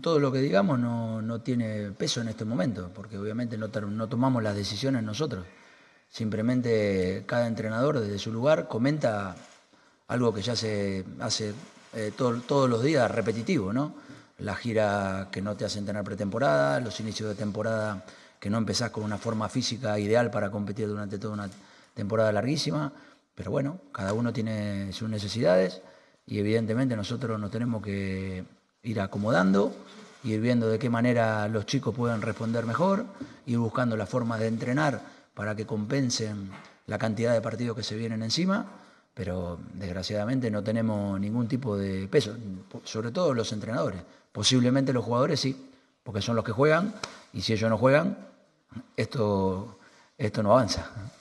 todo lo que digamos no, tiene peso en este momento, porque obviamente no, no, tomamos las decisiones nosotros. Simplemente cada entrenador desde su lugar comenta algo que ya se hace eh, todos los días repetitivo, ¿no? La gira que no te hacen tener pretemporada, los inicios de temporada que no empezás con una forma física ideal para competir durante toda una temporada larguísima. Pero bueno, cada uno tiene sus necesidades y evidentemente nosotros nos tenemos que ir acomodando, ir viendo de qué manera los chicos pueden responder mejor, ir buscando las formas de entrenar para que compensen la cantidad de partidos que se vienen encima, pero desgraciadamente no tenemos ningún tipo de peso, sobre todo los entrenadores. Posiblemente los jugadores sí, porque son los que juegan, y si ellos no juegan, esto, esto no avanza.